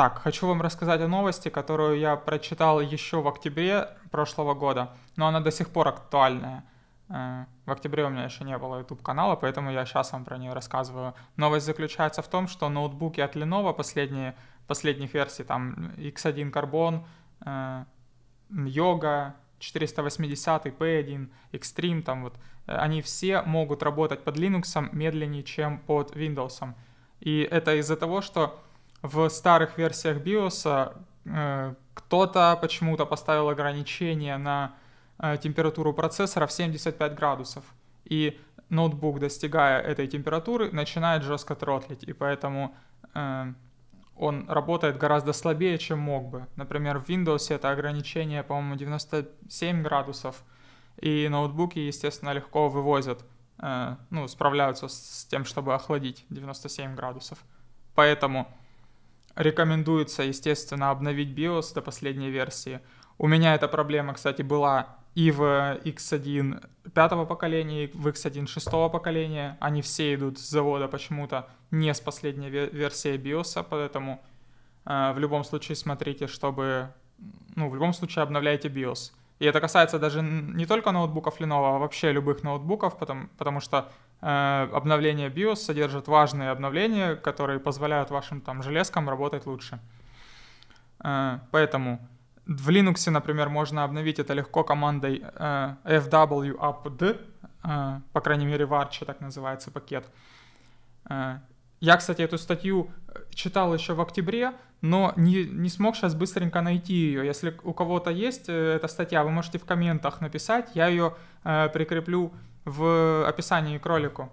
Так, хочу вам рассказать о новости, которую я прочитал еще в октябре прошлого года, но она до сих пор актуальная. Э, в октябре у меня еще не было YouTube канала, поэтому я сейчас вам про нее рассказываю. Новость заключается в том, что ноутбуки от Lenovo последние, последних версий, там X1 Carbon, э, Yoga, 480 P1, Extreme, там вот, э, они все могут работать под Linux медленнее, чем под Windows. И это из-за того, что в старых версиях BIOS э, кто-то почему-то поставил ограничение на э, температуру процессора в 75 градусов. И ноутбук, достигая этой температуры, начинает жестко тротлить. И поэтому э, он работает гораздо слабее, чем мог бы. Например, в Windows это ограничение, по-моему, 97 градусов. И ноутбуки, естественно, легко вывозят, э, ну, справляются с, тем, чтобы охладить 97 градусов. Поэтому Рекомендуется, естественно, обновить BIOS до последней версии. У меня эта проблема, кстати, была и в X1 пятого поколения, и в X1 шестого поколения. Они все идут с завода почему-то не с последней версии BIOS, поэтому э, в любом случае смотрите, чтобы... Ну, в любом случае обновляйте BIOS. И это касается даже не только ноутбуков Lenovo, а вообще любых ноутбуков, потому, потому что э, обновление BIOS содержит важные обновления, которые позволяют вашим там железкам работать лучше. Э, поэтому в Linux, например, можно обновить это легко командой э, fwupd, э, по крайней мере в Arch так называется пакет. Э, я, кстати, эту статью э, читал еще в октябре, но не, не смог сейчас быстренько найти ее. Если у кого-то есть э, эта статья, вы можете в комментах написать, я ее э, прикреплю в описании к ролику.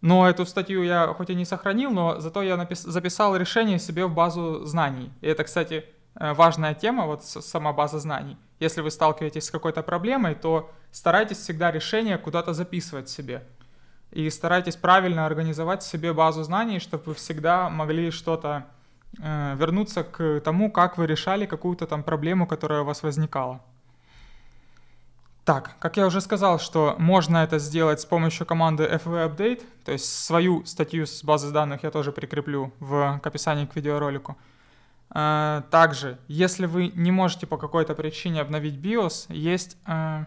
Но эту статью я хоть и не сохранил, но зато я напис- записал решение себе в базу знаний. И это, кстати, э, важная тема, вот сама база знаний. Если вы сталкиваетесь с какой-то проблемой, то старайтесь всегда решение куда-то записывать себе и старайтесь правильно организовать себе базу знаний, чтобы вы всегда могли что-то э, вернуться к тому, как вы решали какую-то там проблему, которая у вас возникала. Так, как я уже сказал, что можно это сделать с помощью команды FV то есть свою статью с базы данных я тоже прикреплю в к описании к видеоролику. Э, также, если вы не можете по какой-то причине обновить BIOS, есть э,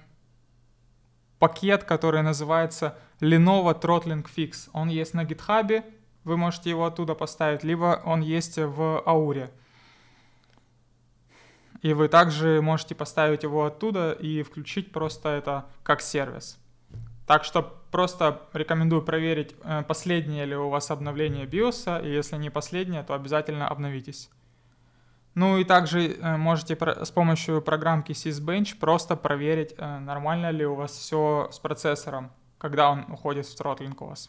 пакет, который называется Lenovo Throttling Fix. Он есть на GitHub, вы можете его оттуда поставить, либо он есть в Ауре. И вы также можете поставить его оттуда и включить просто это как сервис. Так что просто рекомендую проверить, э, последнее ли у вас обновление BIOS, и если не последнее, то обязательно обновитесь. Ну и также э, можете с помощью программки sysbench просто проверить, э, нормально ли у вас все с процессором, когда он уходит в тротлинг у вас.